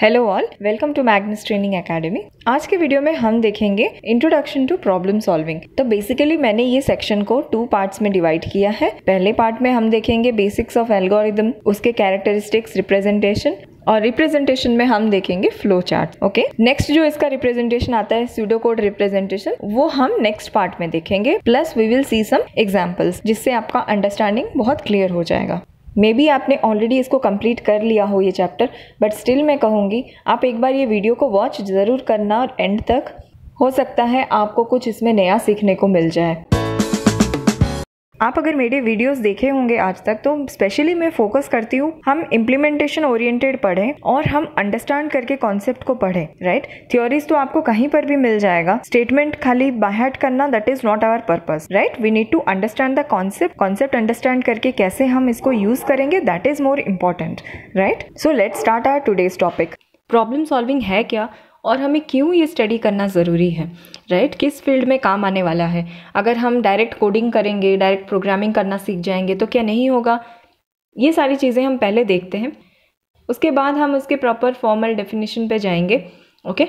Hello all welcome to Magnus training academy आज के video में हम देखेंगे इंट्रोडक्शन टू प्रॉब्लम सॉल्विंग तो बेसिकली मैंने ये सेक्शन को टू पार्ट्स में डिवाइड किया है पहले पार्ट में हम देखेंगे बेसिक्स ऑफ एल्गोरिदम उसके कैरेक्टरिस्टिक्स रिप्रेजेंटेशन और रिप्रेजेंटेशन में हम देखेंगे फ्लो चार्ट ओके नेक्स्ट जो इसका रिप्रेजेंटेशन आता है स्यूडो कोड रिप्रेजेंटेशन वो हम नेक्स्ट पार्ट में देखेंगे plus we will see some examples जिससे आपका अंडरस्टैंडिंग बहुत क्लियर हो जाएगा मे बी आपने ऑलरेडी इसको कंप्लीट कर लिया हो ये चैप्टर बट स्टिल मैं कहूँगी आप एक बार ये वीडियो को वॉच ज़रूर करना और एंड तक हो सकता है आपको कुछ इसमें नया सीखने को मिल जाए आप अगर मेरे वीडियोस देखे होंगे आज तक तो स्पेशली मैं फोकस करती हूँ हम इम्प्लीमेंटेशन ओरिएंटेड पढ़ें और हम अंडरस्टैंड करके कॉन्सेप्ट को पढ़ें राइट थ्योरीज तो आपको कहीं पर भी मिल जाएगा स्टेटमेंट खाली बाहट करना that is not our purpose right we need to understand the concept concept understand करके कैसे हम इसको यूज करेंगे that is more important right so let start our today's topic problem solving है क्या और हमें क्यों ये स्टडी करना ज़रूरी है राइट किस फील्ड में काम आने वाला है अगर हम डायरेक्ट कोडिंग करेंगे डायरेक्ट प्रोग्रामिंग करना सीख जाएंगे तो क्या नहीं होगा ये सारी चीज़ें हम पहले देखते हैं उसके बाद हम उसके प्रॉपर फॉर्मल डेफिनेशन पे जाएंगे ओके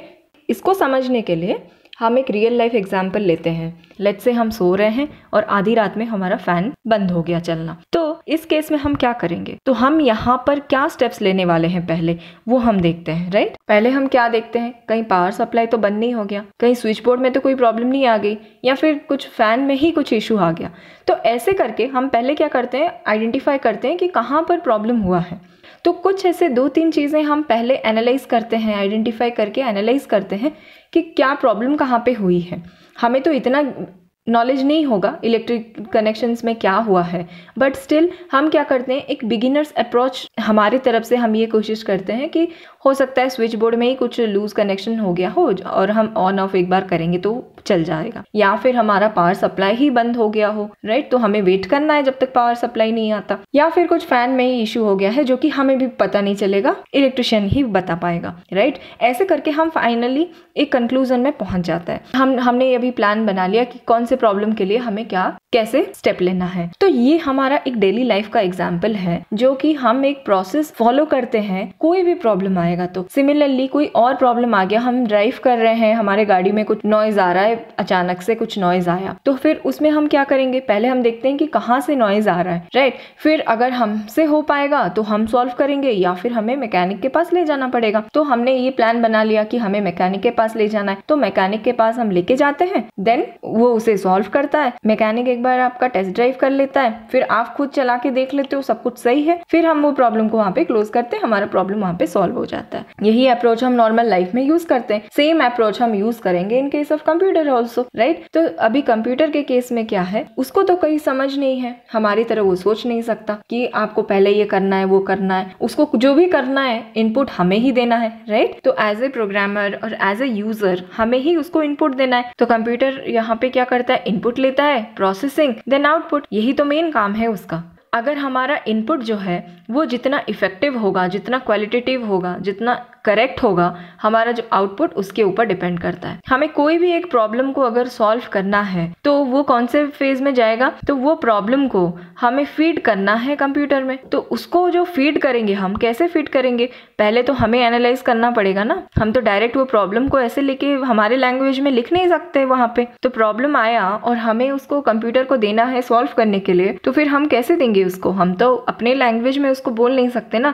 इसको समझने के लिए हम एक रियल लाइफ एग्जाम्पल लेते हैं लेट से हम सो रहे हैं और आधी रात में हमारा फ़ैन बंद हो गया चलना तो इस केस में हम क्या करेंगे तो हम यहाँ पर क्या स्टेप्स लेने वाले हैं पहले वो हम देखते हैं राइट पहले हम क्या देखते हैं कहीं पावर सप्लाई तो बंद नहीं हो गया कहीं स्विच बोर्ड में तो कोई प्रॉब्लम नहीं आ गई या फिर कुछ फैन में ही कुछ इशू आ गया तो ऐसे करके हम पहले क्या करते हैं आइडेंटिफाई करते हैं कि कहाँ पर प्रॉब्लम हुआ है तो कुछ ऐसे दो तीन चीज़ें हम पहले एनालाइज करते हैं आइडेंटिफाई करके एनालाइज करते हैं कि क्या प्रॉब्लम कहाँ पे हुई है हमें तो इतना नॉलेज नहीं होगा इलेक्ट्रिक कनेक्शंस में क्या हुआ है बट स्टिल हम क्या करते हैं एक बिगिनर्स अप्रोच हमारी तरफ से हम ये कोशिश करते हैं कि हो सकता है स्विच बोर्ड में ही कुछ लूज़ कनेक्शन हो गया हो और हम ऑन ऑफ एक बार करेंगे तो चल जाएगा या फिर हमारा पावर सप्लाई ही बंद हो गया हो राइट तो हमें वेट करना है जब तक पावर सप्लाई नहीं आता या फिर कुछ फैन में ही इशू हो गया है जो कि हमें भी पता नहीं चलेगा इलेक्ट्रिशियन ही बता पाएगा राइट ऐसे करके हम फाइनली एक कंक्लूजन में पहुंच जाता है हम हमने ये भी प्लान बना लिया कि कौन से प्रॉब्लम के लिए हमें क्या कैसे स्टेप लेना है तो ये हमारा एक डेली लाइफ का एग्जाम्पल है जो कि हम एक प्रोसेस फॉलो करते हैं कोई भी प्रॉब्लम आए आएगा तो सिमिलरली कोई और प्रॉब्लम आ गया हम ड्राइव कर रहे हैं हमारे गाड़ी में कुछ नॉइज आ रहा है अचानक से कुछ नॉइज आया तो फिर उसमें हम क्या करेंगे पहले हम देखते हैं कि कहाँ से नॉइज आ रहा है राइट फिर अगर हमसे हो पाएगा तो हम सॉल्व करेंगे या फिर हमें मैकेनिक के पास ले जाना पड़ेगा तो हमने ये प्लान बना लिया कि हमें मैकेनिक के पास ले जाना है तो मैकेनिक के पास हम लेके जाते हैं देन वो उसे सॉल्व करता है मैकेनिक एक बार आपका टेस्ट ड्राइव कर लेता है फिर आप खुद चला के देख लेते हो सब कुछ सही है फिर हम वो प्रॉब्लम को वहाँ पे क्लोज करते हैं हमारा प्रॉब्लम वहाँ पे सॉल्व हो जाता है जाता है यही अप्रोच हम नॉर्मल लाइफ में यूज करते हैं सेम अप्रोच हम यूज करेंगे in case of computer also right तो अभी कंप्यूटर के केस में क्या है उसको तो कहीं समझ नहीं है हमारी तरह वो सोच नहीं सकता कि आपको पहले ये करना है वो करना है उसको जो भी करना है इनपुट हमें ही देना है राइट तो एज ए प्रोग्रामर और एज ए यूजर हमें ही उसको इनपुट देना है तो कंप्यूटर यहाँ पे क्या करता है इनपुट लेता है प्रोसेसिंग देन आउटपुट यही तो मेन काम है उसका अगर हमारा इनपुट जो है वो जितना इफ़ेक्टिव होगा जितना क्वालिटेटिव होगा जितना करेक्ट होगा हमारा जो आउटपुट उसके ऊपर डिपेंड करता है हमें कोई भी एक प्रॉब्लम को अगर सॉल्व करना है तो वो कौन से फेज में जाएगा तो वो प्रॉब्लम को हमें फीड करना है कंप्यूटर में तो उसको जो फीड करेंगे हम कैसे फीड करेंगे पहले तो हमें एनालाइज करना पड़ेगा ना हम तो डायरेक्ट वो प्रॉब्लम को ऐसे लेके हमारे लैंग्वेज में लिख नहीं सकते वहाँ पे तो प्रॉब्लम आया और हमें उसको कंप्यूटर को देना है सॉल्व करने के लिए तो फिर हम कैसे देंगे उसको हम तो अपने लैंग्वेज में उसको बोल नहीं सकते ना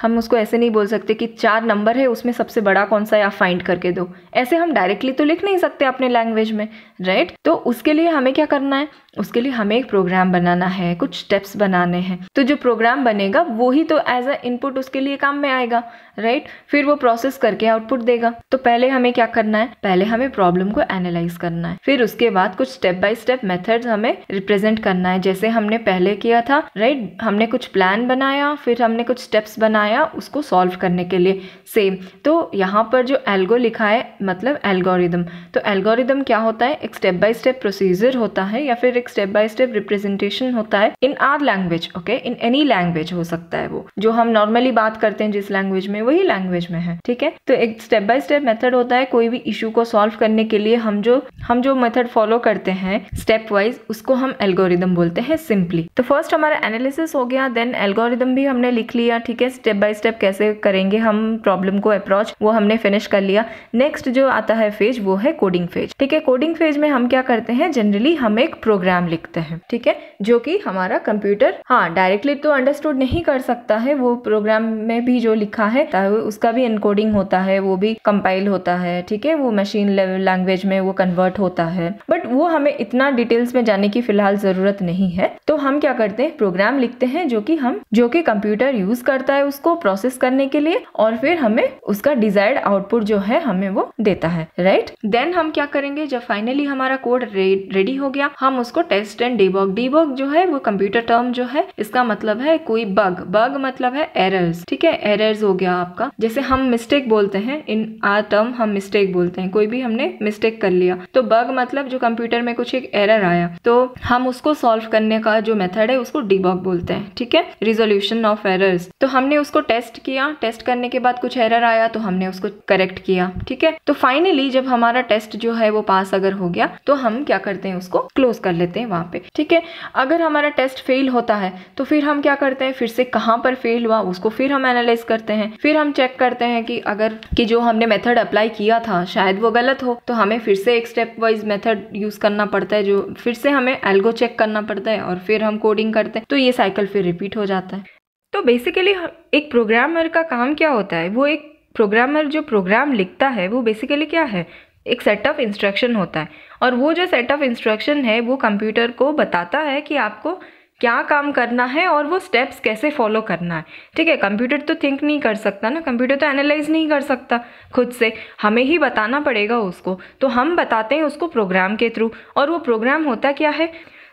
हम उसको ऐसे नहीं बोल सकते कि चार नंबर है उसमें सबसे बड़ा कौन सा है आप फाइंड करके दो ऐसे हम डायरेक्टली तो लिख नहीं सकते अपने लैंग्वेज में राइट तो उसके लिए हमें क्या करना है उसके लिए हमें एक प्रोग्राम बनाना है कुछ स्टेप्स बनाने हैं तो जो प्रोग्राम बनेगा वो ही तो एज अ इनपुट उसके लिए काम में आएगा राइट फिर वो प्रोसेस करके आउटपुट देगा तो पहले हमें क्या करना है पहले हमें प्रॉब्लम को एनालाइज करना है फिर उसके बाद कुछ स्टेप बाय स्टेप मेथड्स हमें रिप्रेजेंट करना है जैसे हमने पहले किया था राइट हमने कुछ प्लान बनाया फिर हमने कुछ स्टेप्स बनाया उसको सॉल्व करने के लिए सेम तो यहाँ पर जो एल्गो लिखा है मतलब एल्गोरिदम तो एल्गोरिदम क्या होता है एक स्टेप बाय स्टेप प्रोसीजर होता है या फिर एक स्टेप बाय स्टेप रिप्रेजेंटेशन होता है in our language okay in any language हो सकता है वो जो हम नॉर्मली बात करते हैं जिस लैंग्वेज में वही लैंग्वेज में है ठीक है तो एक स्टेप बाय स्टेप मेथड होता है कोई भी इशू को सॉल्व करने के लिए हम जो हम जो मेथड फॉलो करते हैं स्टेप वाइज उसको हम एल्गोरिदम बोलते हैं सिंपली तो फर्स्ट हमारा एनालिसिस हो गया देन एल्गोरिदम भी हमने लिख लिया ठीक है स्टेप बाय स्टेप कैसे करेंगे हम प्रॉब्लम को अप्रोच वो हमने फिनिश कर लिया नेक्स्ट जो आता है फेज वो है कोडिंग फेज ठीक है कोडिंग फेज में हम क्या करते हैं जनरली हम एक प्रोग्राम प्रोग्राम लिखते हैं ठीक है जो कि हमारा कंप्यूटर हाँ डायरेक्टली तो अंडरस्टूड नहीं कर सकता है वो प्रोग्राम में भी जो लिखा है उसका भी इनकोडिंग होता है वो भी कंपाइल होता है ठीक है वो मशीन लैंग्वेज में वो कन्वर्ट होता है बट वो हमें इतना डिटेल्स में जाने की फिलहाल ज़रूरत नहीं है तो हम क्या करते हैं प्रोग्राम लिखते हैं जो कि हम जो कि कंप्यूटर यूज़ करता है उसको प्रोसेस करने के लिए और फिर हमें उसका डिजायर्ड आउटपुट जो है हमें वो देता है राइट right? देन हम क्या करेंगे जब फाइनली हमारा कोड रेडी हो गया हम उसको इसको टेस्ट एंड डीबॉग डीबॉग जो है वो कंप्यूटर टर्म जो है इसका मतलब है कोई बग बग मतलब है एरर्स ठीक है एरर्स हो गया आपका जैसे हम मिस्टेक बोलते हैं इन आर टर्म हम मिस्टेक बोलते हैं कोई भी हमने मिस्टेक कर लिया तो बग मतलब जो कंप्यूटर में कुछ एक एरर आया तो हम उसको सॉल्व करने का जो मेथड है उसको डीबॉग बोलते हैं ठीक है रिजोल्यूशन ऑफ एरर्स तो हमने उसको टेस्ट किया टेस्ट करने के बाद कुछ एरर आया तो हमने उसको करेक्ट किया ठीक है तो फाइनली जब हमारा टेस्ट जो है वो पास अगर हो गया तो हम क्या करते हैं उसको क्लोज कर लेते देते हैं वहाँ पे ठीक है अगर हमारा टेस्ट फेल होता है तो फिर हम क्या करते हैं फिर से कहाँ पर फेल हुआ उसको फिर हम एनालाइज करते हैं फिर हम चेक करते हैं कि अगर कि जो हमने मेथड अप्लाई किया था शायद वो गलत हो तो हमें फिर से एक स्टेप वाइज मेथड यूज करना पड़ता है जो फिर से हमें एल्गो चेक करना पड़ता है और फिर हम कोडिंग करते हैं तो ये साइकिल फिर रिपीट हो जाता है तो बेसिकली एक प्रोग्रामर का काम क्या होता है वो एक प्रोग्रामर जो प्रोग्राम लिखता है वो बेसिकली क्या है एक सेट ऑफ इंस्ट्रक्शन होता है और वो जो सेट ऑफ इंस्ट्रक्शन है वो कंप्यूटर को बताता है कि आपको क्या काम करना है और वो स्टेप्स कैसे फॉलो करना है ठीक है कंप्यूटर तो थिंक नहीं कर सकता ना कंप्यूटर तो एनालाइज नहीं कर सकता खुद से हमें ही बताना पड़ेगा उसको तो हम बताते हैं उसको प्रोग्राम के थ्रू और वो प्रोग्राम होता क्या है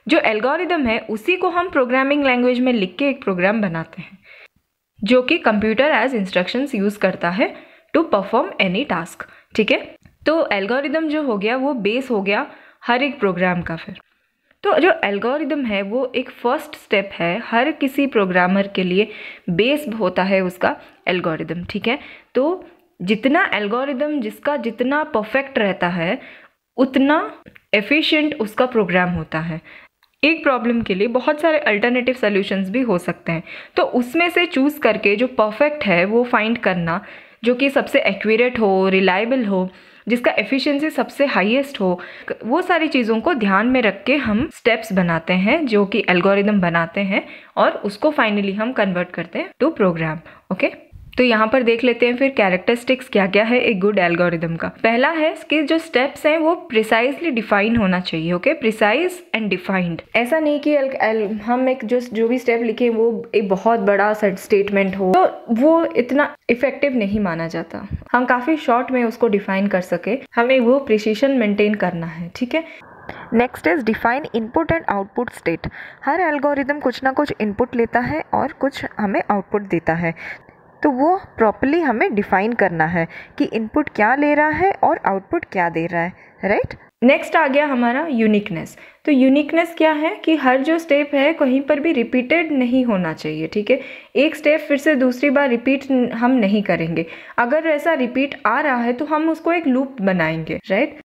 जो एल्गोरिदम है उसी को हम प्रोग्रामिंग लैंग्वेज में लिख के एक प्रोग्राम बनाते हैं जो कि कंप्यूटर एज इंस्ट्रक्शंस यूज़ करता है टू परफॉर्म एनी टास्क ठीक है तो एल्गोरिदम जो हो गया वो बेस हो गया हर एक प्रोग्राम का फिर तो जो एल्गोरिदम है वो एक फर्स्ट स्टेप है हर किसी प्रोग्रामर के लिए बेस होता है उसका एल्गोरिदम ठीक है तो जितना एल्गोरिदम जिसका जितना परफेक्ट रहता है उतना एफिशिएंट उसका प्रोग्राम होता है एक प्रॉब्लम के लिए बहुत सारे अल्टरनेटिव सॉल्यूशंस भी हो सकते हैं तो उसमें से चूज़ करके जो परफेक्ट है वो फाइंड करना जो कि सबसे एक्यूरेट हो रिलायबल हो जिसका एफिशिएंसी सबसे हाईएस्ट हो वो सारी चीज़ों को ध्यान में रख के हम स्टेप्स बनाते हैं जो कि एल्गोरिदम बनाते हैं और उसको फाइनली हम कन्वर्ट करते हैं टू प्रोग्राम ओके तो यहाँ पर देख लेते हैं फिर कैरेक्टरिस्टिक्स क्या क्या है एक गुड एल्गोरिदम का पहला है इसके जो स्टेप्स हैं वो प्रिसाइजली डिफाइन होना चाहिए ओके प्रिसाइज एंड डिफाइंड ऐसा नहीं कि एल, एल, हम एक जो जो भी स्टेप लिखे वो एक बहुत बड़ा स्टेटमेंट हो तो वो इतना इफेक्टिव नहीं माना जाता हम काफ़ी शॉर्ट में उसको डिफाइन कर सके हमें वो प्रिसीशन मेंटेन करना है ठीक है next is define input and output state हर एल्गोरिदम कुछ ना कुछ इनपुट लेता है और कुछ हमें आउटपुट देता है तो वो प्रॉपरली हमें डिफाइन करना है कि इनपुट क्या ले रहा है और आउटपुट क्या दे रहा है राइट right? नेक्स्ट आ गया हमारा यूनिकनेस तो यूनिकनेस क्या है कि हर जो स्टेप है कहीं पर भी रिपीटेड नहीं होना चाहिए ठीक है एक स्टेप फिर से दूसरी बार रिपीट हम नहीं करेंगे अगर ऐसा रिपीट आ रहा है तो हम उसको एक लूप बनाएंगे राइट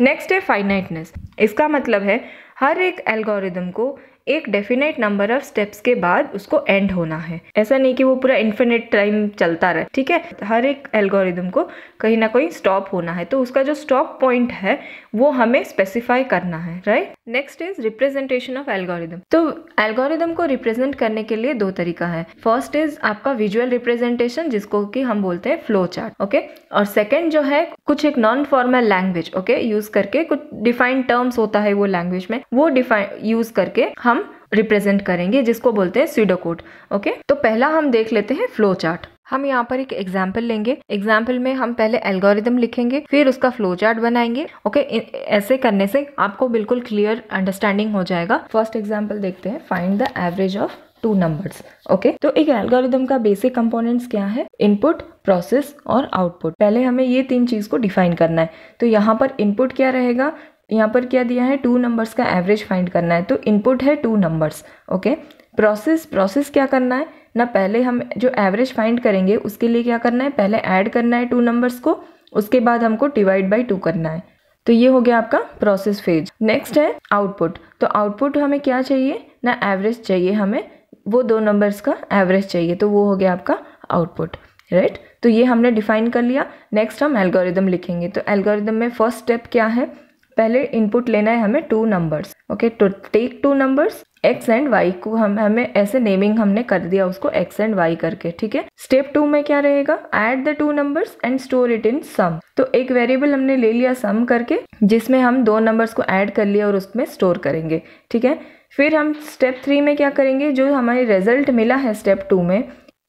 नेक्स्ट है फाइनाइटनेस इसका मतलब है हर एक एल्गोरिदम को एक डेफिनेट नंबर ऑफ स्टेप्स के बाद उसको एंड होना है ऐसा नहीं कि वो पूरा इन्फिनेट टाइम चलता रहे ठीक है हर एक एल्गोरिदम को कहीं ना कहीं स्टॉप होना है तो उसका जो स्टॉप पॉइंट है वो हमें स्पेसिफाई करना है right next is representation of algorithm तो एल्गोरिदम को रिप्रेजेंट करने के लिए दो तरीका है फर्स्ट इज आपका विजुअल रिप्रेजेंटेशन जिसको कि हम बोलते हैं फ्लो चार्ट ओके और सेकेंड जो है कुछ एक non formal language okay use करके कुछ डिफाइंड टर्म्स होता है वो लैंग्वेज में वो डिफाइन यूज करके हम रिप्रेजेंट करेंगे जिसको बोलते हैं सीडोकोड ओके तो पहला हम देख लेते हैं फ्लो चार्ट हम यहाँ पर एक एग्जाम्पल लेंगे एग्जाम्पल में हम पहले एल्गोरिदम लिखेंगे फिर उसका फ्लो चार्ट बनाएंगे ओके ऐसे करने से आपको बिल्कुल क्लियर अंडरस्टैंडिंग हो जाएगा फर्स्ट एग्जाम्पल देखते हैं find the average of two numbers okay तो एक एल्गोरिदम का बेसिक कंपोनेंट्स क्या है इनपुट प्रोसेस और आउटपुट पहले हमें ये तीन चीज को डिफाइन करना है तो यहाँ पर इनपुट क्या रहेगा यहाँ पर क्या दिया है टू नंबर्स का एवरेज फाइंड करना है तो इनपुट है two numbers okay process process क्या करना है ना पहले हम जो एवरेज फाइंड करेंगे उसके लिए क्या करना है पहले ऐड करना है टू नंबर्स को उसके बाद हमको डिवाइड बाई टू करना है तो ये हो गया आपका प्रोसेस फेज नेक्स्ट है आउटपुट तो आउटपुट हमें क्या चाहिए ना एवरेज चाहिए हमें वो दो नंबर्स का एवरेज चाहिए तो वो हो गया आपका आउटपुट राइट right? तो ये हमने डिफाइन कर लिया नेक्स्ट हम एल्गोरिदम लिखेंगे तो एल्गोरिदम में फर्स्ट स्टेप क्या है पहले इनपुट लेना है हमें two numbers okay to take two numbers x and y को हम हमें ऐसे नेमिंग हमने कर दिया उसको एक्स एंड वाई करके ठीक है स्टेप टू में क्या रहेगा add the two numbers and store it in sum तो एक वेरिएबल हमने ले लिया सम करके जिसमें हम दो नंबर्स को ऐड कर लिया और उसमें स्टोर करेंगे ठीक है फिर हम स्टेप थ्री में क्या करेंगे जो हमारे रिजल्ट मिला है स्टेप टू में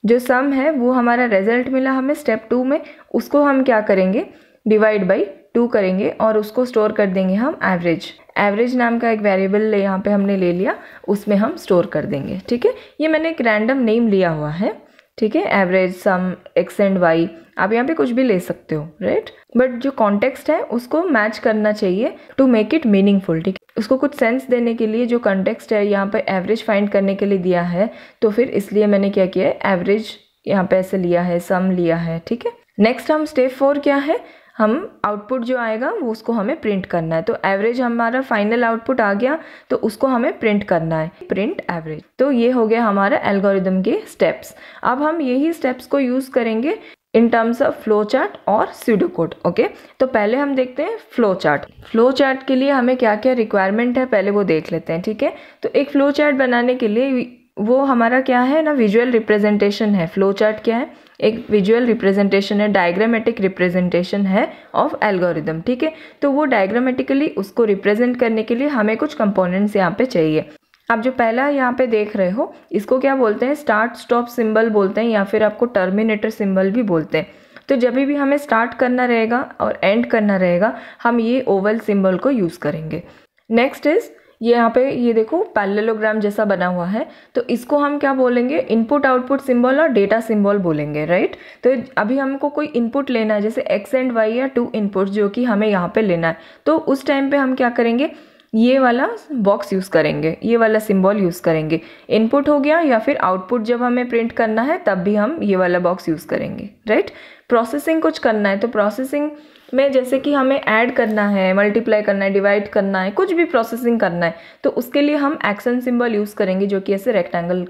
जो सम है वो हमारा रिजल्ट मिला हमें स्टेप टू में उसको हम क्या करेंगे डिवाइड बाई टू करेंगे और उसको स्टोर कर देंगे हम एवरेज एवरेज नाम का एक वेरिएबल यहाँ पे हमने ले लिया उसमें हम स्टोर कर देंगे ठीक है ये मैंने एक रैंडम नेम लिया हुआ है ठीक है average sum x and y आप यहाँ पे कुछ भी ले सकते हो राइट बट जो कॉन्टेक्स्ट है उसको मैच करना चाहिए टू मेक इट मीनिंगफुल ठीक है उसको कुछ सेंस देने के लिए जो कॉन्टेक्स्ट है यहाँ पे एवरेज फाइंड करने के लिए दिया है तो फिर इसलिए मैंने क्या किया है एवरेज यहाँ पे ऐसे लिया है सम लिया है ठीक है नेक्स्ट हम स्टेप फोर क्या है हम आउटपुट जो आएगा वो उसको हमें प्रिंट करना है तो एवरेज हमारा फाइनल आउटपुट आ गया तो उसको हमें प्रिंट करना है प्रिंट एवरेज तो ये हो गया हमारा एल्गोरिदम के स्टेप्स अब हम यही स्टेप्स को यूज़ करेंगे in terms of flow chart और सीडोकोड ओके तो पहले हम देखते हैं फ्लो चार्ट फ्लो चार्ट के लिए हमें क्या क्या रिक्वायरमेंट है पहले वो देख लेते हैं ठीक है तो एक फ्लो चार्ट बनाने के लिए वो हमारा क्या है ना विजुअल रिप्रेजेंटेशन है फ्लो चार्ट क्या है एक विजुअल रिप्रेजेंटेशन है डायग्रामेटिक रिप्रेजेंटेशन है ऑफ एल्गोरिदम ठीक है तो वो डायग्रामेटिकली उसको रिप्रेजेंट करने के लिए हमें कुछ कंपोनेंट्स यहाँ पे चाहिए आप जो पहला यहाँ पे देख रहे हो इसको क्या बोलते हैं स्टार्ट स्टॉप सिंबल बोलते हैं या फिर आपको टर्मिनेटर सिंबल भी बोलते हैं तो जब भी हमें स्टार्ट करना रहेगा और एंड करना रहेगा हम ये ओवल सिंबल को यूज़ करेंगे नेक्स्ट इज़ ये यहाँ पे ये देखो पैलेलोग्राम जैसा बना हुआ है तो इसको हम क्या बोलेंगे इनपुट आउटपुट सिंबल और डेटा सिंबल बोलेंगे राइट तो अभी हमको कोई इनपुट लेना है जैसे एक्स एंड वाई या टू इनपुट जो कि हमें यहाँ पे लेना है तो उस टाइम पे हम क्या करेंगे ये वाला बॉक्स यूज़ करेंगे ये वाला सिंबल यूज़ करेंगे इनपुट हो गया या फिर आउटपुट जब हमें प्रिंट करना है तब भी हम ये वाला बॉक्स यूज़ करेंगे राइट प्रोसेसिंग कुछ करना है तो प्रोसेसिंग में जैसे कि हमें ऐड करना है मल्टीप्लाई करना है डिवाइड करना है कुछ भी प्रोसेसिंग करना है तो उसके लिए हम एक्शन सिंबल यूज़ करेंगे जो कि ऐसे रेक्टेंगल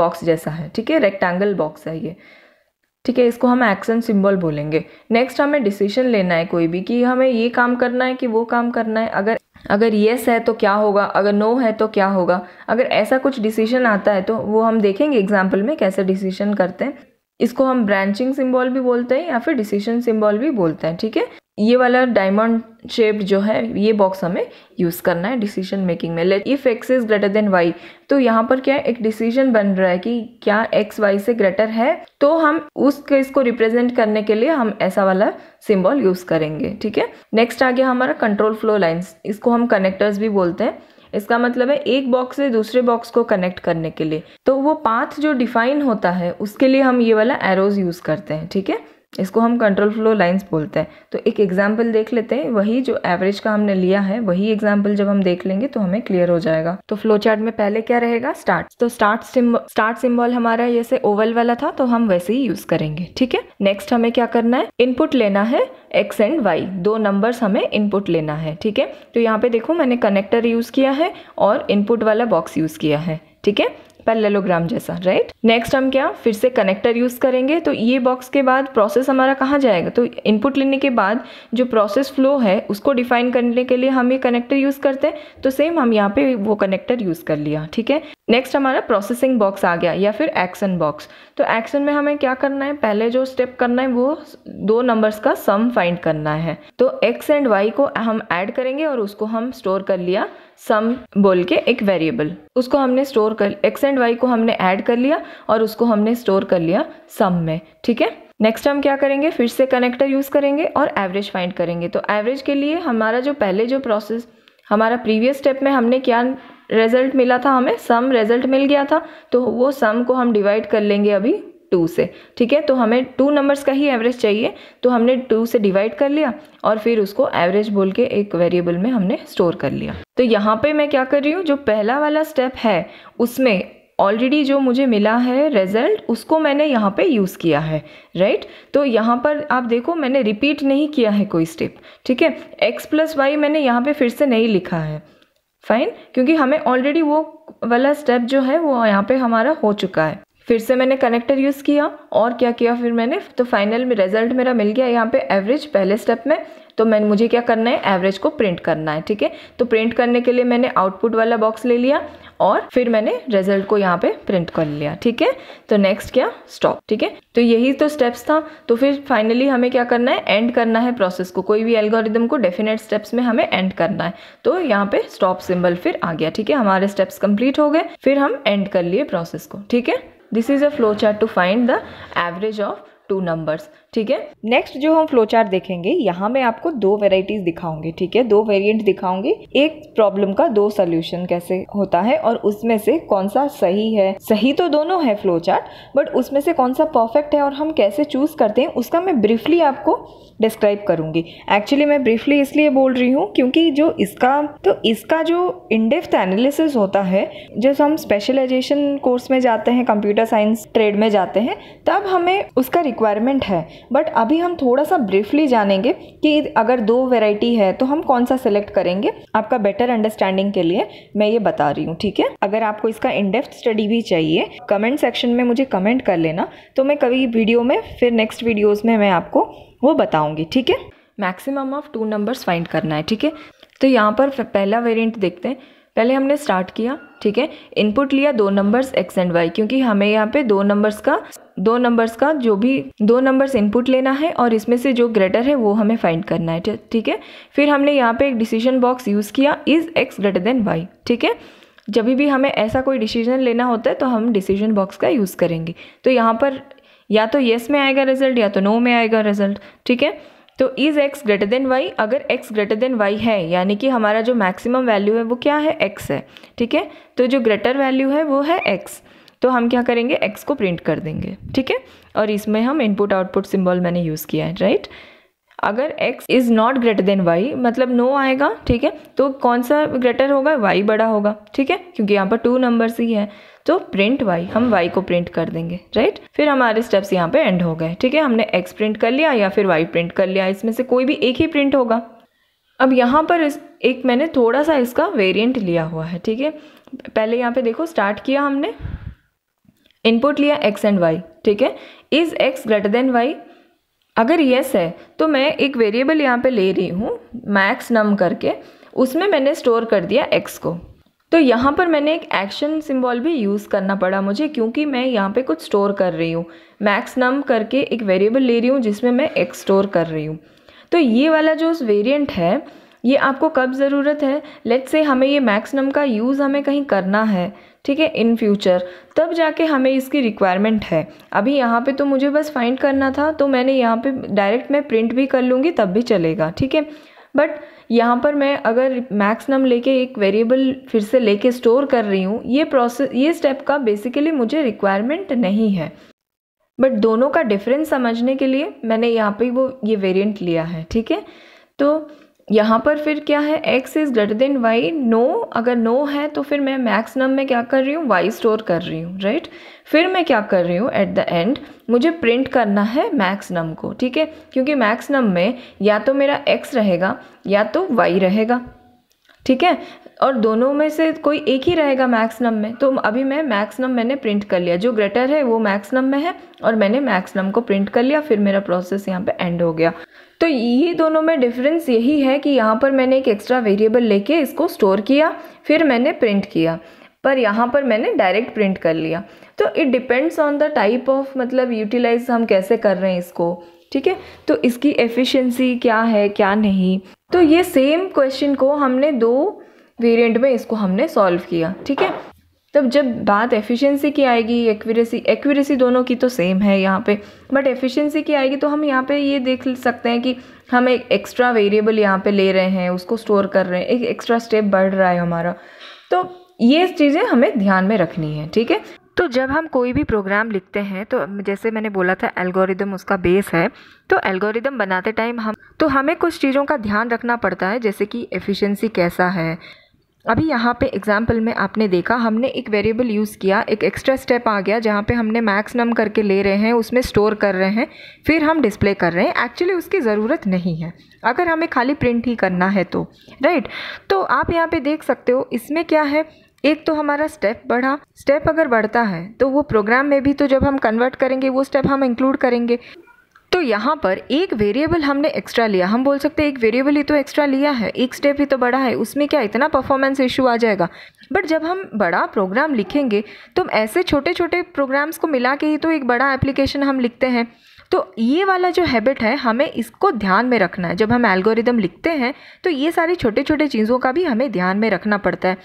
बॉक्स जैसा है ठीक है रेक्टेंगल बॉक्स है ये ठीक है इसको हम एक्शन सिंबल बोलेंगे नेक्स्ट हमें डिसीजन लेना है कोई भी कि हमें ये काम करना है कि वो काम करना है अगर अगर येस है तो क्या होगा अगर नो है तो क्या होगा अगर ऐसा कुछ डिसीजन आता है तो वो हम देखेंगे एग्जाम्पल में कैसे डिसीजन करते हैं इसको हम ब्रांचिंग सिंबल भी बोलते हैं या फिर डिसीजन सिम्बॉल भी बोलते हैं ठीक है ये वाला डायमंड शेप्ड जो है ये बॉक्स हमें यूज़ करना है डिसीजन मेकिंग में let if x is greater than y तो यहाँ पर क्या है एक डिसीजन बन रहा है कि क्या एक्स वाई से ग्रेटर है तो हम उस केस को रिप्रेजेंट करने के लिए हम ऐसा वाला सिम्बॉल यूज़ करेंगे ठीक है नेक्स्ट आ गया हमारा कंट्रोल फ्लो लाइन्स इसको हम कनेक्टर्स भी बोलते हैं इसका मतलब है एक बॉक्स से दूसरे बॉक्स को कनेक्ट करने के लिए तो वो पाथ जो डिफाइन होता है उसके लिए हम ये वाला एरोज यूज़ करते हैं ठीक है इसको हम कंट्रोल फ्लो लाइंस बोलते हैं तो एक एग्जाम्पल देख लेते हैं वही जो एवरेज का हमने लिया है वही एग्जाम्पल जब हम देख लेंगे तो हमें क्लियर हो जाएगा तो फ्लो चार्ट में पहले क्या रहेगा स्टार्ट तो स्टार्ट सिम्बल स्टार्ट सिम्बॉल हमारा जैसे ओवल वाला था तो हम वैसे ही यूज करेंगे ठीक है नेक्स्ट हमें क्या करना है इनपुट लेना है एक्स एंड वाई दो नंबर्स हमें इनपुट लेना है ठीक है तो यहाँ पे देखो मैंने कनेक्टर यूज किया है और इनपुट वाला बॉक्स यूज किया है ठीक है पैरेललोग्राम जैसा राइट नेक्स्ट हम क्या फिर से कनेक्टर यूज़ करेंगे तो ये बॉक्स के बाद प्रोसेस हमारा कहाँ जाएगा तो इनपुट लेने के बाद जो प्रोसेस फ्लो है उसको डिफाइन करने के लिए हम ये कनेक्टर यूज़ करते हैं तो सेम हम यहाँ पे वो कनेक्टर यूज़ कर लिया ठीक है नेक्स्ट हमारा प्रोसेसिंग बॉक्स आ गया या फिर एक्शन बॉक्स तो एक्शन में हमें क्या करना है पहले जो स्टेप करना है वो दो नंबर्स का सम फाइंड करना है तो एक्स एंड वाई को हम ऐड करेंगे और उसको हम स्टोर कर लिया सम बोल के एक वेरिएबल उसको हमने स्टोर कर एक्स एंड वाई को हमने ऐड कर लिया और उसको हमने स्टोर कर लिया सम में ठीक है नेक्स्ट हम क्या करेंगे फिर से कनेक्टर यूज़ करेंगे और एवरेज फाइंड करेंगे तो एवरेज के लिए हमारा जो पहले जो प्रोसेस हमारा प्रीवियस स्टेप में हमने क्या रिजल्ट मिला था हमें सम रिजल्ट मिल गया था तो वो सम को हम डिवाइड कर लेंगे अभी टू से ठीक है तो हमें टू नंबर्स का ही एवरेज चाहिए तो हमने टू से डिवाइड कर लिया और फिर उसको एवरेज बोल के एक वेरिएबल में हमने स्टोर कर लिया तो यहाँ पे मैं क्या कर रही हूँ जो पहला वाला स्टेप है उसमें ऑलरेडी जो मुझे मिला है रिजल्ट उसको मैंने यहाँ पे यूज़ किया है राइट तो यहाँ पर आप देखो मैंने रिपीट नहीं किया है कोई स्टेप ठीक है एक्स प्लस वाई मैंने यहाँ पे फिर से नहीं लिखा है फाइन क्योंकि हमें ऑलरेडी वो वाला स्टेप जो है वो यहाँ पे हमारा हो चुका है फिर से मैंने कनेक्टर यूज़ किया और क्या किया फिर मैंने तो फाइनल में रिजल्ट मेरा मिल गया यहाँ पे एवरेज पहले स्टेप में तो मैं मुझे क्या करना है एवरेज को प्रिंट करना है ठीक है तो प्रिंट करने के लिए मैंने आउटपुट वाला बॉक्स ले लिया और फिर मैंने रिजल्ट को यहाँ पे प्रिंट कर लिया ठीक है तो नेक्स्ट क्या स्टॉप ठीक है तो यही तो स्टेप्स था तो फिर फाइनली हमें क्या करना है एंड करना है प्रोसेस को कोई भी एल्गोरिदम को डेफिनेट स्टेप्स में हमें एंड करना है तो यहाँ पे स्टॉप सिंबल फिर आ गया ठीक है हमारे स्टेप्स कंप्लीट हो गए फिर हम एंड कर लिए प्रोसेस को ठीक है This is a flowchart to find the average of two numbers. ठीक है नेक्स्ट जो हम फ्लो चार्ट देखेंगे यहाँ मैं आपको दो वेराइटीज दिखाऊंगी ठीक है दो वेरियंट दिखाऊंगी एक प्रॉब्लम का दो सोल्यूशन कैसे होता है और उसमें से कौन सा सही है सही तो दोनों है फ्लो चार्ट बट उसमें से कौन सा परफेक्ट है और हम कैसे चूज करते हैं उसका मैं ब्रीफली आपको डिस्क्राइब करूंगी एक्चुअली मैं ब्रीफली इसलिए बोल रही हूँ क्योंकि जो इसका तो इसका जो इनडेप्थ एनालिसिस होता है जब हम स्पेशलाइजेशन कोर्स में जाते हैं कंप्यूटर साइंस ट्रेड में जाते हैं तब हमें उसका रिक्वायरमेंट है बट अभी हम थोड़ा सा ब्रीफली जानेंगे कि अगर दो वेराइटी है तो हम कौन सा सिलेक्ट करेंगे आपका बेटर अंडरस्टैंडिंग के लिए मैं ये बता रही हूँ ठीक है अगर आपको इसका इनडेप्थ स्टडी भी चाहिए कमेंट सेक्शन में मुझे कमेंट कर लेना तो मैं कभी वीडियो में फिर नेक्स्ट वीडियोज़ में मैं आपको वो बताऊँगी ठीक है maximum of two numbers find करना है ठीक है तो यहाँ पर पहला वेरिएंट देखते हैं पहले हमने स्टार्ट किया ठीक है इनपुट लिया दो नंबर्स एक्स एंड वाई क्योंकि हमें यहाँ पे दो नंबर्स का दो नंबर्स का जो भी दो नंबर्स इनपुट लेना है और इसमें से जो ग्रेटर है वो हमें फाइंड करना है ठीक है फिर हमने यहाँ पे एक डिसीजन बॉक्स यूज़ किया is x greater than y ठीक है जब भी हमें ऐसा कोई डिसीजन लेना होता है तो हम डिसीजन बॉक्स का यूज़ करेंगे तो यहाँ पर या तो येस में आएगा रिजल्ट या तो नो में आएगा रिजल्ट ठीक है तो is x greater than y अगर एक्स ग्रेटर देन वाई है यानी कि हमारा जो मैक्सिमम वैल्यू है वो क्या है एक्स है ठीक है तो जो ग्रेटर वैल्यू है वो है एक्स तो हम क्या करेंगे एक्स को प्रिंट कर देंगे ठीक है और इसमें हम इनपुट आउटपुट सिम्बॉल मैंने यूज़ किया है राइट अगर x is not greater than y मतलब नो no आएगा ठीक है तो कौन सा ग्रेटर होगा y बड़ा होगा ठीक है क्योंकि यहाँ पर टू नंबर्स ही है तो प्रिंट वाई हम वाई को प्रिंट कर देंगे राइट फिर हमारे स्टेप्स यहाँ पे एंड हो गए ठीक है हमने एक्स प्रिंट कर लिया या फिर वाई प्रिंट कर लिया इसमें से कोई भी एक ही प्रिंट होगा अब यहाँ पर इस एक मैंने थोड़ा सा इसका वेरिएंट लिया हुआ है ठीक है पहले यहाँ पे देखो स्टार्ट किया हमने इनपुट लिया एक्स एंड वाई ठीक है is x greater than y अगर येस है तो मैं एक वेरिएबल यहाँ पे ले रही हूँ मैक्स नम करके उसमें मैंने स्टोर कर दिया एक्स को तो यहाँ पर मैंने एक एक्शन सिंबल भी यूज़ करना पड़ा मुझे क्योंकि मैं यहाँ पे कुछ स्टोर कर रही हूँ मैक्स नम करके एक वेरिएबल ले रही हूँ जिसमें मैं एक्स स्टोर कर रही हूँ तो ये वाला जो वेरिएंट है ये आपको कब ज़रूरत है लेट्स से हमें ये मैक्सनम का यूज़ हमें कहीं करना है ठीक है इन फ्यूचर तब जाके हमें इसकी रिक्वायरमेंट है अभी यहाँ पर तो मुझे बस फाइंड करना था तो मैंने यहाँ पर डायरेक्ट मैं प्रिंट भी कर लूँगी तब भी चलेगा ठीक है बट यहाँ पर मैं अगर मैक्स नम लेके एक वेरिएबल फिर से लेके स्टोर कर रही हूँ ये प्रोसेस ये स्टेप का बेसिकली मुझे रिक्वायरमेंट नहीं है बट दोनों का डिफरेंस समझने के लिए मैंने यहाँ पे वो ये वेरिएंट लिया है ठीक है तो यहाँ पर फिर क्या है x is greater than y no अगर नो है तो फिर मैं मैक्स नम में क्या कर रही हूँ y स्टोर कर रही हूँ राइट right? फिर मैं क्या कर रही हूँ एट द एंड मुझे प्रिंट करना है मैक्स नम को ठीक है क्योंकि मैक्स नम में या तो मेरा x रहेगा या तो y रहेगा ठीक है और दोनों में से कोई एक ही रहेगा मैक्स नम में तो अभी मैं मैक्स नम मैंने प्रिंट कर लिया जो ग्रेटर है वो मैक्स नम में है और मैंने मैक्स नम को प्रिंट कर लिया फिर मेरा प्रोसेस यहाँ पे एंड हो गया तो ये दोनों में डिफरेंस यही है कि यहाँ पर मैंने एक एक्स्ट्रा वेरिएबल लेके इसको स्टोर किया फिर मैंने प्रिंट किया पर यहाँ पर मैंने डायरेक्ट प्रिंट कर लिया तो it depends on the type of मतलब यूटिलाइज हम कैसे कर रहे हैं इसको ठीक है तो इसकी एफिशिएंसी क्या है क्या नहीं तो ये सेम क्वेश्चन को हमने दो वेरिएंट में इसको हमने सॉल्व किया ठीक है तब जब बात एफिशिएंसी की आएगी एक्यूरेसी एक्यूरेसी दोनों की तो सेम है यहाँ पे बट एफिशिएंसी की आएगी तो हम यहाँ पे ये देख सकते हैं कि हम एक एक्स्ट्रा वेरिएबल यहाँ पे ले रहे हैं उसको स्टोर कर रहे हैं एक एक्स्ट्रा स्टेप बढ़ रहा है हमारा तो ये चीज़ें हमें ध्यान में रखनी है ठीक है तो जब हम कोई भी प्रोग्राम लिखते हैं तो जैसे मैंने बोला था एल्गोरिदम उसका बेस है तो एल्गोरिदम बनाते टाइम हम तो हमें कुछ चीज़ों का ध्यान रखना पड़ता है जैसे कि एफिशिएंसी कैसा है अभी यहाँ पे एग्जाम्पल में आपने देखा हमने एक वेरिएबल यूज़ किया एक एक्स्ट्रा स्टेप आ गया जहाँ पे हमने मैक्स नम करके ले रहे हैं उसमें स्टोर कर रहे हैं फिर हम डिस्प्ले कर रहे हैं एक्चुअली उसकी ज़रूरत नहीं है अगर हमें खाली प्रिंट ही करना है तो राइट तो आप यहाँ पे देख सकते हो इसमें क्या है एक तो हमारा स्टेप बढ़ा स्टेप अगर बढ़ता है तो वो प्रोग्राम में भी तो जब हम कन्वर्ट करेंगे वो स्टेप हम इंक्लूड करेंगे तो यहाँ पर एक वेरिएबल हमने एक्स्ट्रा लिया हम बोल सकते हैं एक वेरिएबल ही तो एक्स्ट्रा लिया है एक स्टेप ही तो बड़ा है उसमें क्या इतना परफॉर्मेंस इशू आ जाएगा बट जब हम बड़ा प्रोग्राम लिखेंगे तो ऐसे छोटे छोटे प्रोग्राम्स को मिला के ही तो एक बड़ा एप्लीकेशन हम लिखते हैं तो ये वाला जो हैबिट है हमें इसको ध्यान में रखना है जब हम एल्गोरिदम लिखते हैं तो ये सारी छोटे छोटे चीज़ों का भी हमें ध्यान में रखना पड़ता है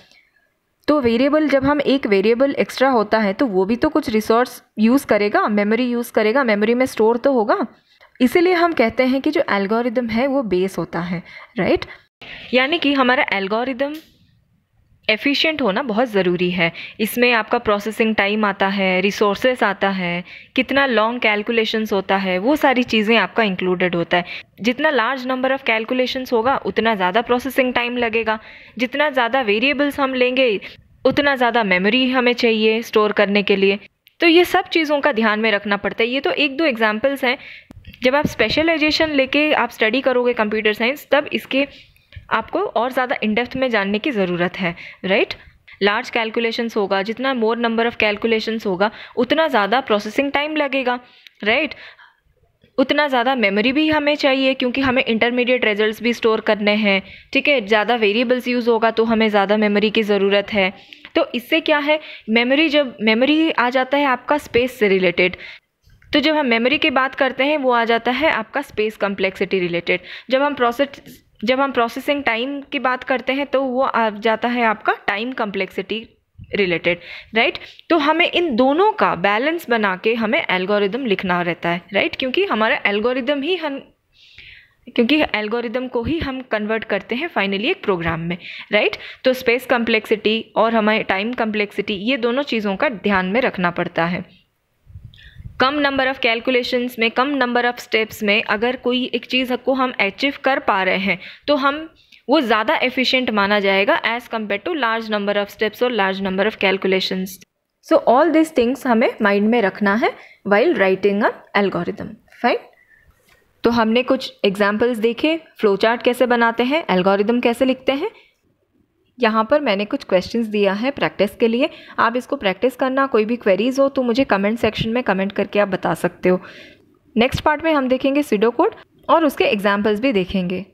तो वेरिएबल जब हम एक वेरिएबल एक्स्ट्रा होता है तो वो भी तो कुछ रिसोर्स यूज़ करेगा मेमोरी यूज़ करेगा मेमोरी में स्टोर तो होगा इसीलिए हम कहते हैं कि जो एल्गोरिदम है वो बेस होता है राइट यानी कि हमारा एल्गोरिदम एफिशिएंट होना बहुत ज़रूरी है इसमें आपका प्रोसेसिंग टाइम आता है रिसोर्सेस आता है कितना लॉन्ग कैलकुलेशंस होता है वो सारी चीज़ें आपका इंक्लूडेड होता है जितना लार्ज नंबर ऑफ़ कैलकुलेशंस होगा उतना ज़्यादा प्रोसेसिंग टाइम लगेगा जितना ज़्यादा वेरिएबल्स हम लेंगे उतना ज़्यादा मेमोरी हमें चाहिए स्टोर करने के लिए तो ये सब चीज़ों का ध्यान में रखना पड़ता है ये तो एक दो एग्जाम्पल्स हैं जब आप स्पेशलाइजेशन लेके आप स्टडी करोगे कंप्यूटर साइंस तब इसके आपको और ज़्यादा इनडेप्थ में जानने की ज़रूरत है राइट लार्ज कैलकुलेशंस होगा जितना मोर नंबर ऑफ़ कैलकुलेशंस होगा उतना ज़्यादा प्रोसेसिंग टाइम लगेगा राइट उतना ज़्यादा मेमोरी भी हमें चाहिए क्योंकि हमें इंटरमीडिएट रिजल्ट्स भी स्टोर करने हैं ठीक है ज़्यादा वेरिएबल्स यूज़ होगा तो हमें ज़्यादा मेमोरी की ज़रूरत है तो इससे क्या है मेमोरी जब मेमोरी आ जाता है आपका स्पेस से रिलेटेड तो जब हम मेमोरी की बात करते हैं वो आ जाता है आपका स्पेस कम्प्लेक्सिटी रिलेटेड जब हम प्रोसेस जब हम प्रोसेसिंग टाइम की बात करते हैं तो वो आ जाता है आपका टाइम कम्प्लेक्सिटी रिलेटेड राइट तो हमें इन दोनों का बैलेंस बना के हमें एल्गोरिदम लिखना रहता है राइट right? क्योंकि हमारा एल्गोरिदम ही हम क्योंकि एल्गोरिदम को ही हम कन्वर्ट करते हैं फाइनली एक प्रोग्राम में राइट तो स्पेस कम्प्लेक्सिटी और हमारे टाइम कम्प्लेक्सिटी ये दोनों चीज़ों का ध्यान में रखना पड़ता है कम नंबर ऑफ़ कैलकुलेशंस में कम नंबर ऑफ़ स्टेप्स में अगर कोई एक चीज़ को हम अचीव कर पा रहे हैं तो हम वो ज़्यादा एफिशिएंट माना जाएगा as compare to large number of steps और large number of calculations so all this things हमें माइंड में रखना है while writing an algorithm fine तो हमने कुछ एग्जाम्पल्स देखे फ्लो चार्ट कैसे बनाते हैं एल्गोरिदम कैसे लिखते हैं यहाँ पर मैंने कुछ क्वेश्चंस दिया है प्रैक्टिस के लिए आप इसको प्रैक्टिस करना कोई भी क्वेरीज हो तो मुझे कमेंट सेक्शन में कमेंट करके आप बता सकते हो नेक्स्ट पार्ट में हम देखेंगे सीडो कोड और उसके एग्जाम्पल्स भी देखेंगे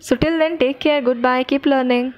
So till then, take care. Goodbye. Keep learning.